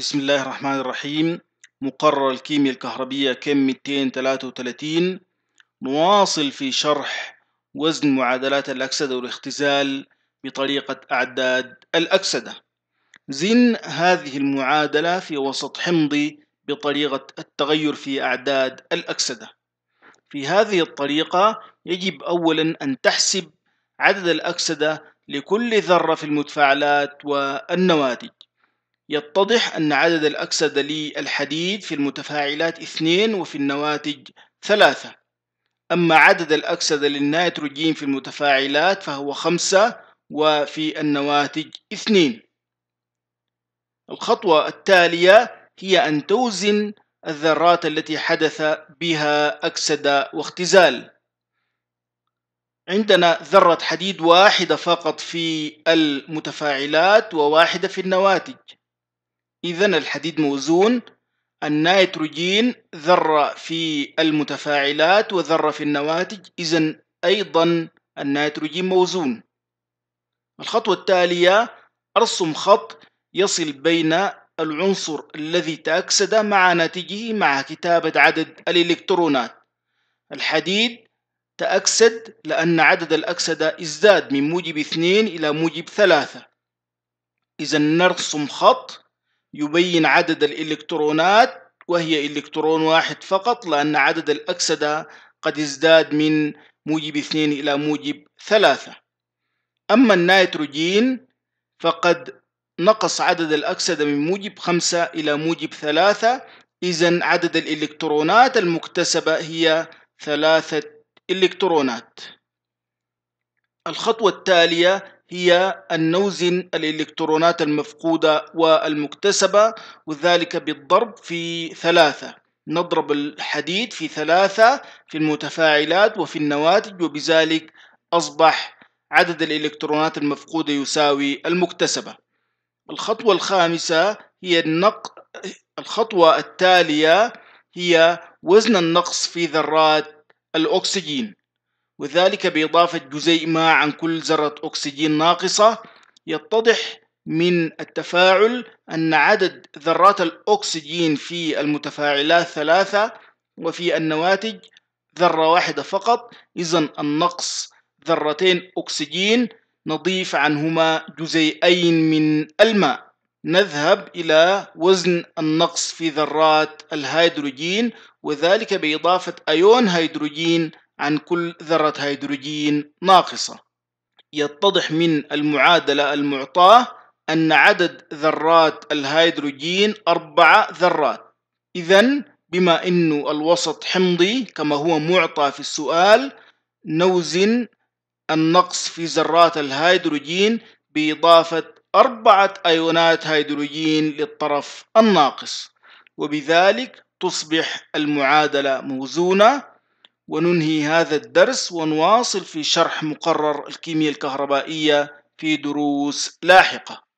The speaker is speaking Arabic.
بسم الله الرحمن الرحيم مقرر الكيمياء الكهربية كم 233 نواصل في شرح وزن معادلات الأكسدة والاختزال بطريقة أعداد الأكسدة زن هذه المعادلة في وسط حمضي بطريقة التغير في أعداد الأكسدة في هذه الطريقة يجب أولا أن تحسب عدد الأكسدة لكل ذرة في المتفاعلات والنواتج يتضح أن عدد الأكسدة للحديد في المتفاعلات اثنين وفي النواتج ثلاثة أما عدد الأكسدة للنيتروجين في المتفاعلات فهو خمسة وفي النواتج اثنين الخطوة التالية هي أن توزن الذرات التي حدث بها أكسدة واختزال عندنا ذرة حديد واحدة فقط في المتفاعلات وواحدة في النواتج إذا الحديد موزون النيتروجين ذرة في المتفاعلات وذرة في النواتج إذا أيضا النيتروجين موزون الخطوة التالية أرسم خط يصل بين العنصر الذي تأكسد مع ناتجه مع كتابة عدد الإلكترونات الحديد تأكسد لأن عدد الأكسدة ازداد من موجب اثنين إلى موجب ثلاثة إذا نرسم خط يبين عدد الإلكترونات وهي إلكترون واحد فقط لأن عدد الأكسدة قد ازداد من موجب اثنين إلى موجب ثلاثة أما النيتروجين فقد نقص عدد الأكسدة من موجب خمسة إلى موجب ثلاثة إذا عدد الإلكترونات المكتسبة هي ثلاثة إلكترونات الخطوة التالية هي أن نوزن الإلكترونات المفقودة والمكتسبة وذلك بالضرب في ثلاثة نضرب الحديد في ثلاثة في المتفاعلات وفي النواتج وبذلك أصبح عدد الإلكترونات المفقودة يساوي المكتسبة الخطوة الخامسة هي النق... الخطوة التالية هي وزن النقص في ذرات الأكسجين وذلك بإضافة جزيء ما عن كل ذرة أكسجين ناقصة يتضح من التفاعل أن عدد ذرات الأكسجين في المتفاعلات ثلاثة وفي النواتج ذرة واحدة فقط إذا النقص ذرتين أكسجين نضيف عنهما جزيئين من الماء نذهب إلى وزن النقص في ذرات الهيدروجين وذلك بإضافة أيون هيدروجين عن كل ذرة هيدروجين ناقصة يتضح من المعادلة المعطاة أن عدد ذرات الهيدروجين أربعة ذرات إذا بما أن الوسط حمضي كما هو معطى في السؤال نوزن النقص في ذرات الهيدروجين بإضافة أربعة أيونات هيدروجين للطرف الناقص وبذلك تصبح المعادلة موزونة وننهي هذا الدرس ونواصل في شرح مقرر الكيمياء الكهربائية في دروس لاحقة